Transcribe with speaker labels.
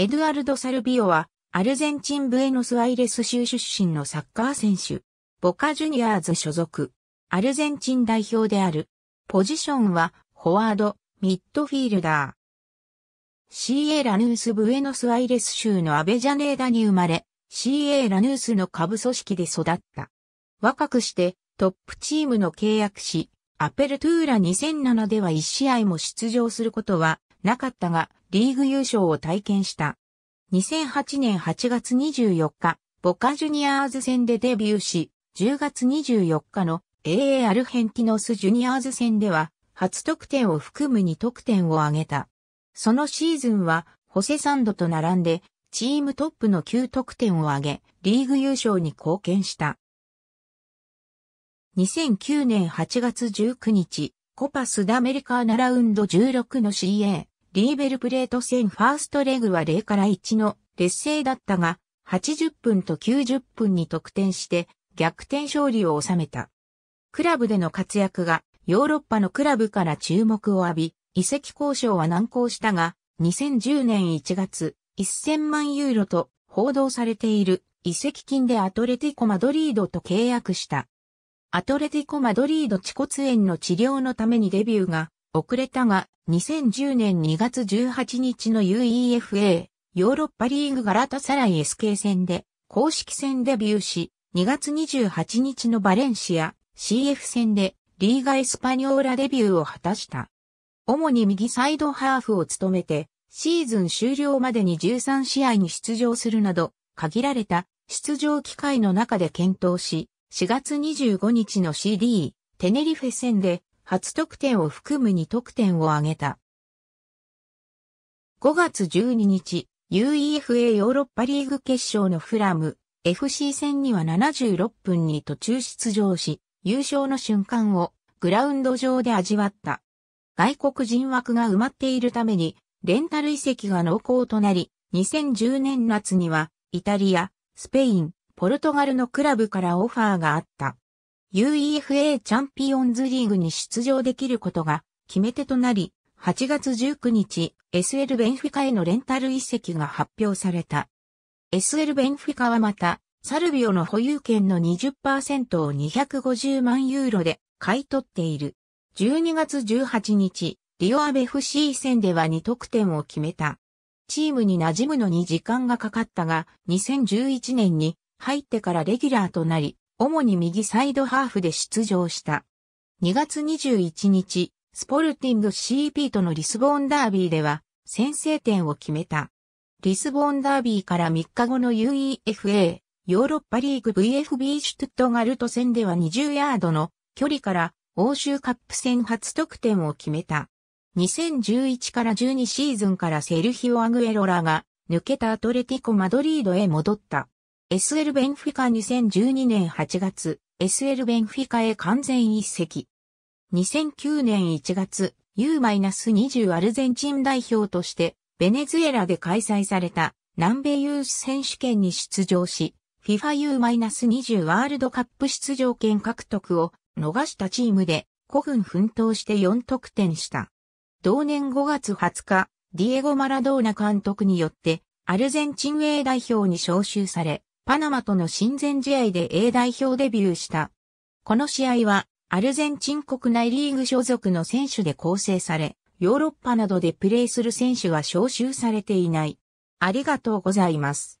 Speaker 1: エドゥアルド・サルビオは、アルゼンチン・ブエノス・アイレス州出身のサッカー選手、ボカ・ジュニアーズ所属、アルゼンチン代表である。ポジションは、フォワード、ミッドフィールダー。CA ラヌース・ブエノス・アイレス州のアベジャネーダに生まれ、CA ラヌースの下部組織で育った。若くしてトップチームの契約し、アペルトゥーラ2007では1試合も出場することはなかったが、リーグ優勝を体験した。2008年8月24日、ボカジュニアーズ戦でデビューし、10月24日の AA アルヘンティノスジュニアーズ戦では、初得点を含む2得点を挙げた。そのシーズンは、ホセサンドと並んで、チームトップの9得点を挙げ、リーグ優勝に貢献した。2009年8月19日、コパスダメリカーナラウンド16の CA、リーベルプレート戦ファーストレグは0から1の劣勢だったが、80分と90分に得点して逆転勝利を収めた。クラブでの活躍がヨーロッパのクラブから注目を浴び、移籍交渉は難航したが、2010年1月、1000万ユーロと報道されている移籍金でアトレティコ・マドリードと契約した。アトレティコ・マドリード地骨炎の治療のためにデビューが遅れたが、2010年2月18日の UEFA ヨーロッパリーグガラタサライ SK 戦で公式戦デビューし、2月28日のバレンシア CF 戦でリーガ・エスパニョーラデビューを果たした。主に右サイドハーフを務めて、シーズン終了までに13試合に出場するなど、限られた出場機会の中で検討し、4月25日の CD、テネリフェ戦で初得点を含む2得点を挙げた。5月12日、UEFA ヨーロッパリーグ決勝のフラム、FC 戦には76分に途中出場し、優勝の瞬間をグラウンド上で味わった。外国人枠が埋まっているために、レンタル遺跡が濃厚となり、2010年夏には、イタリア、スペイン、ポルトガルのクラブからオファーがあった。UEFA チャンピオンズリーグに出場できることが決め手となり、8月19日、SL ベンフィカへのレンタル移籍が発表された。SL ベンフィカはまた、サルビオの保有権の20%を250万ユーロで買い取っている。12月18日、リオアベ FC 戦では2得点を決めた。チームに馴染むのに時間がかかったが、2011年に入ってからレギュラーとなり、主に右サイドハーフで出場した。2月21日、スポルティング CP とのリスボンダービーでは先制点を決めた。リスボンダービーから3日後の UEFA ヨーロッパリーグ VFB シュトゥットガルト戦では20ヤードの距離から欧州カップ戦初得点を決めた。2011から12シーズンからセルヒオ・アグエロラが抜けたアトレティコ・マドリードへ戻った。SL ベンフィカ2012年8月、SL ベンフィカへ完全一席。2009年1月、U-20 アルゼンチン代表として、ベネズエラで開催された南米ユース選手権に出場し、FIFA U-20 ワールドカップ出場権獲得を逃したチームで古墳奮闘して4得点した。同年5月20日、ディエゴ・マラドーナ監督によってアルゼンチン A 代表に招集され、パナマとの親善試合で A 代表デビューした。この試合は、アルゼンチン国内リーグ所属の選手で構成され、ヨーロッパなどでプレーする選手は招集されていない。ありがとうございます。